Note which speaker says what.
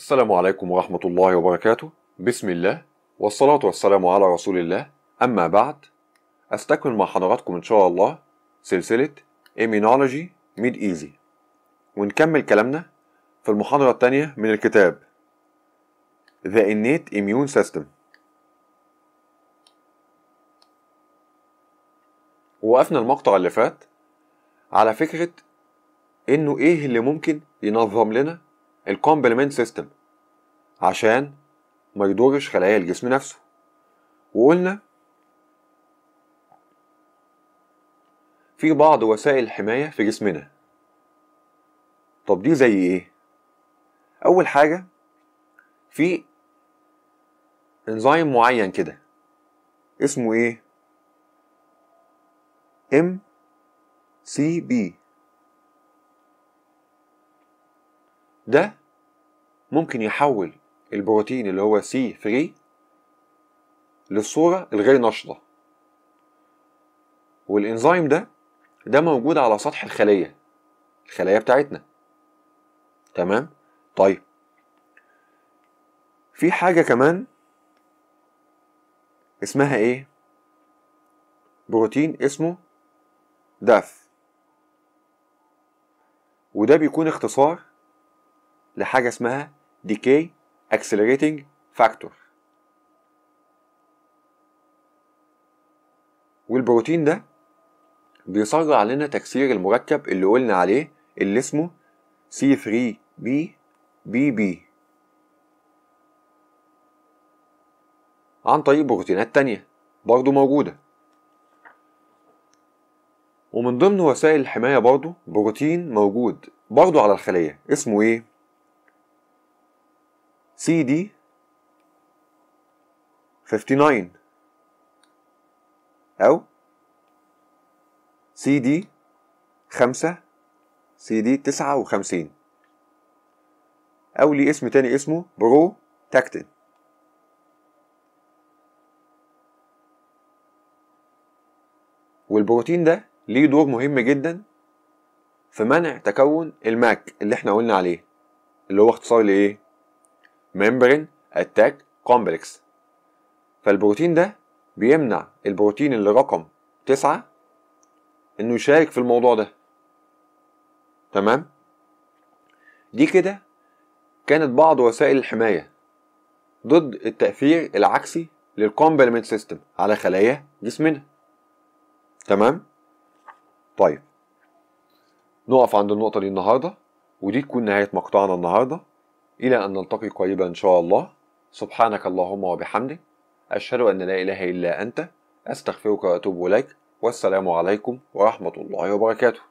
Speaker 1: السلام عليكم ورحمة الله وبركاته بسم الله والصلاة والسلام على رسول الله أما بعد أستكمل مع حضراتكم إن شاء الله سلسلة Immunology Mid Easy ونكمل كلامنا في المحاضرة الثانية من الكتاب The Innate Immune System وقفنا المقطع اللي فات على فكرة إنه إيه اللي ممكن ينظم لنا الكومبلمنت سيستم عشان ما يدورش خلايا الجسم نفسه وقلنا في بعض وسائل الحماية في جسمنا طب دي زي ايه اول حاجة في انزيم معين كده اسمه ايه ام سي بي ده ممكن يحول البروتين اللي هو سي 3 للصورة الغير نشطة والإنزيم ده ده موجود على سطح الخلية الخلايا بتاعتنا تمام طيب في حاجة كمان اسمها ايه بروتين اسمه داف وده بيكون اختصار لحاجة اسمها decay accelerating factor والبروتين ده بيسرع لنا تكسير المركب اللي قلنا عليه اللي اسمه C3BBB عن طريق بروتينات تانية برضو موجودة ومن ضمن وسائل الحماية برضو بروتين موجود برضو على الخلية اسمه ايه؟ سي دي 59 أو سي دي خمسة سي دي أو ليه اسم تاني اسمه برو تاكتن والبروتين ده ليه دور مهم جدا في منع تكون الماك اللي احنا قلنا عليه اللي هو اختصار لإيه؟ ميمبرين اتاك كومبلكس فالبروتين ده بيمنع البروتين اللي رقم تسعة انه يشارك في الموضوع ده تمام دي كده كانت بعض وسائل الحماية ضد التأثير العكسي للكومبلمنت سيستم على خلايا جسمنا تمام طيب نقف عند النقطة دي النهاردة ودي تكون نهاية مقطعنا النهارده إلى أن نلتقي قريبا إن شاء الله سبحانك اللهم وبحمدك أشهد أن لا إله إلا أنت أستغفرك وأتوب إليك والسلام عليكم ورحمة الله وبركاته